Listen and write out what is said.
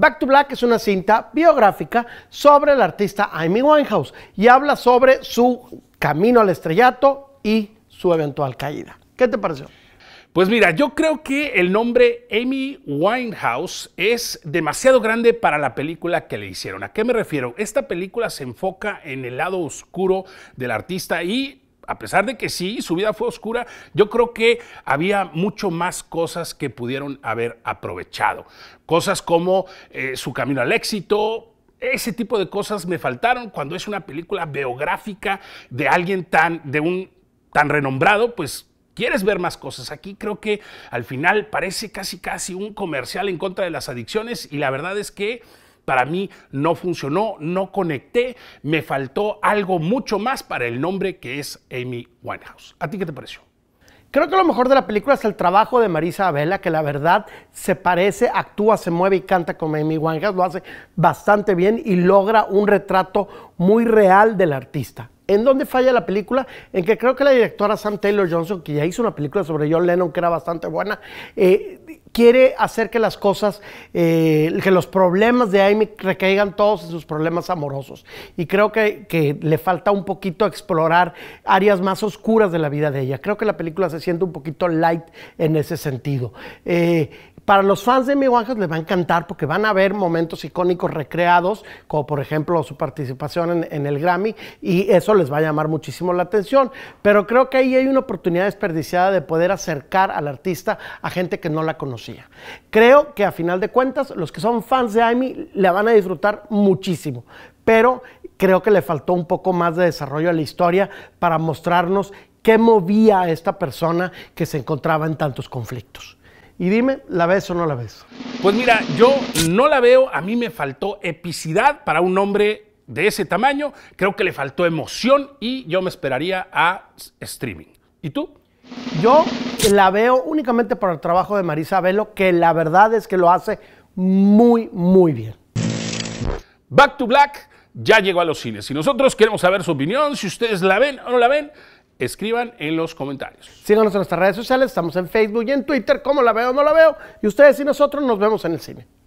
Back to Black es una cinta biográfica sobre el artista Amy Winehouse y habla sobre su camino al estrellato y su eventual caída. ¿Qué te pareció? Pues mira, yo creo que el nombre Amy Winehouse es demasiado grande para la película que le hicieron. ¿A qué me refiero? Esta película se enfoca en el lado oscuro del artista y a pesar de que sí, su vida fue oscura, yo creo que había mucho más cosas que pudieron haber aprovechado. Cosas como eh, su camino al éxito, ese tipo de cosas me faltaron cuando es una película biográfica de alguien tan, de un tan renombrado, pues quieres ver más cosas. Aquí creo que al final parece casi casi un comercial en contra de las adicciones y la verdad es que para mí no funcionó, no conecté, me faltó algo mucho más para el nombre que es Amy Winehouse. ¿A ti qué te pareció? Creo que lo mejor de la película es el trabajo de Marisa Abela, que la verdad se parece, actúa, se mueve y canta como Amy Winehouse, lo hace bastante bien y logra un retrato muy real del artista. ¿En dónde falla la película? En que creo que la directora Sam Taylor Johnson, que ya hizo una película sobre John Lennon que era bastante buena, eh, quiere hacer que las cosas, eh, que los problemas de Amy recaigan todos en sus problemas amorosos. Y creo que, le falta un poquito explorar áreas más oscuras de la vida de ella. Creo que la película se siente un poquito light en ese sentido. Eh, para los fans de Mi Winehouse les va a encantar porque van a ver momentos icónicos recreados, como por ejemplo su participación en, en, el Grammy, y eso les va a llamar muchísimo la atención. Pero creo que ahí hay una oportunidad desperdiciada de poder acercar al artista a gente que no la conoce. Creo que a final de cuentas los que son fans de Amy la van a disfrutar muchísimo, pero creo que le faltó un poco más de desarrollo a la historia para mostrarnos qué movía a esta persona que se encontraba en tantos conflictos. Y dime, ¿la ves o no la ves? Pues mira, yo no la veo, a mí me faltó epicidad para un hombre de ese tamaño, creo que le faltó emoción y yo me esperaría a streaming. ¿Y tú? Yo la veo únicamente por el trabajo de Marisa Velo, que la verdad es que lo hace muy, muy bien. Back to Black ya llegó a los cines Si nosotros queremos saber su opinión, si ustedes la ven o no la ven. Escriban en los comentarios. Síganos en nuestras redes sociales, estamos en Facebook y en Twitter, como la veo o no la veo, y ustedes y nosotros nos vemos en el cine.